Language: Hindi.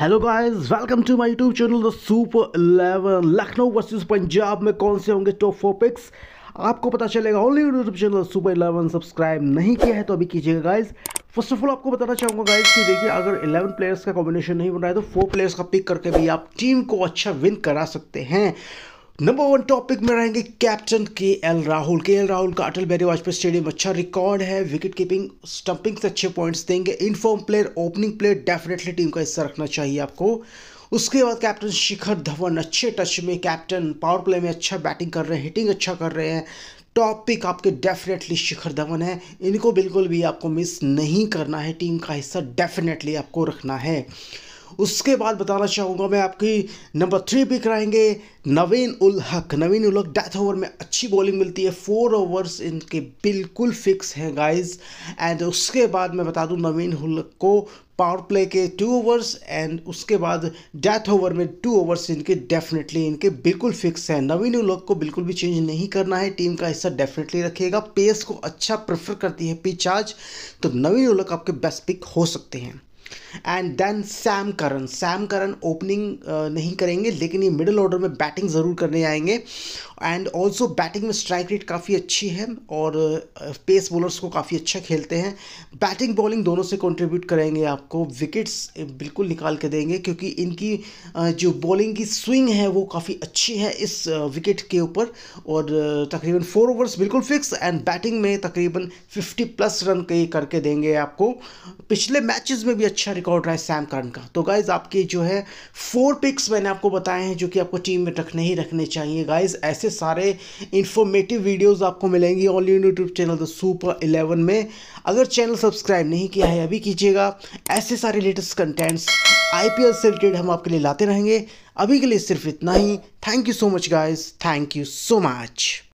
hello guys welcome to my YouTube channel the super eleven Lucknow versus Punjab में कौन से होंगे टॉप फोर पिक्स आपको पता चलेगा only YouTube channel super eleven subscribe नहीं किया है तो अभी कीजिएगा गाइस फर्स्ट ऑफ ऑल आपको बताना चाहूँगा गाइस कि देखिए अगर 11 प्लेयर्स का कॉम्बिनेशन नहीं बन रहा है तो फोर प्लेयर्स का पिक करके भी आप टीम को अच्छा विन करा सकते हैं नंबर वन टॉपिक में रहेंगे कैप्टन के एल राहुल के एल राहुल का अटल बिहारी वाजपेयी स्टेडियम अच्छा रिकॉर्ड है विकेट कीपिंग स्टंपिंग से अच्छे पॉइंट्स देंगे in form player opening player definitely team का हिस्सा रखना चाहिए आपको उसके बाद कैप्टन शिखर धवन अच्छे टच में कैप्टन पावर प्ले में अच्छा बैटिंग कर रहे हैं हिटिंग अच्छा कर रहे हैं टॉप पिक आपके डेफिनेटली शिखर धवन है इनको बिल्कुल भी आपको मिस नहीं करना है टीम का हिस्सा डेफिनेटली आपको रखना है उसके बाद बताना चाहूँगा मैं आपकी नंबर थ्री पिक रहेंगे नवीन उल हक नवीन उल हक डेथ ओवर में अच्छी बॉलिंग मिलती है फोर ओवर्स इनके बिल्कुल फिक्स हैं गाइस एंड उसके बाद मैं बता दूं नवीन उल हक को पावर प्ले के टू ओवर्स एंड उसके बाद डेथ ओवर में टू ओवर्स इनके डेफिनेटली इनके बिल्कुल फिक्स हैं नवीन उलोक को बिल्कुल भी चेंज नहीं करना है टीम का हिस्सा डेफिनेटली रखिएगा पेस को अच्छा प्रेफर करती है पिच आज तो नवीन उलोक आपके बेस्ट पिक हो सकते हैं and then Sam Curran Sam Curran opening नहीं करेंगे लेकिन ये मिडिल ऑर्डर में बैटिंग ज़रूर करने आएंगे एंड ऑल्सो बैटिंग में स्ट्राइक रेट काफ़ी अच्छी है और पेस uh, बॉलर्स को काफ़ी अच्छा खेलते हैं बैटिंग बॉलिंग दोनों से कंट्रीब्यूट करेंगे आपको विकेट्स uh, बिल्कुल निकाल के देंगे क्योंकि इनकी uh, जो बॉलिंग की स्विंग है वो काफ़ी अच्छी है इस विकेट के ऊपर और तकरीबन फोर ओवर्स बिल्कुल फिक्स एंड बैटिंग में तकरीबन फिफ्टी प्लस रन के करके देंगे आपको पिछले मैचेज में भी अच्छा अच्छा रिकॉर्ड रहा है सैम करन का तो गाइज़ आपके जो है फोर पिक्स मैंने आपको बताए हैं जो कि आपको टीम में रखने ही रखने चाहिए गाइज़ ऐसे सारे इन्फॉर्मेटिव वीडियोज़ आपको मिलेंगी all YouTube channel the super eleven में अगर चैनल सब्सक्राइब नहीं किया है अभी कीजिएगा ऐसे सारे लेटेस्ट कंटेंट्स आईपीएल से रिलेटेड हम आपके लिए लाते रहेंगे अभी के लिए सिर्फ इतना ही thank you so much guys thank you so much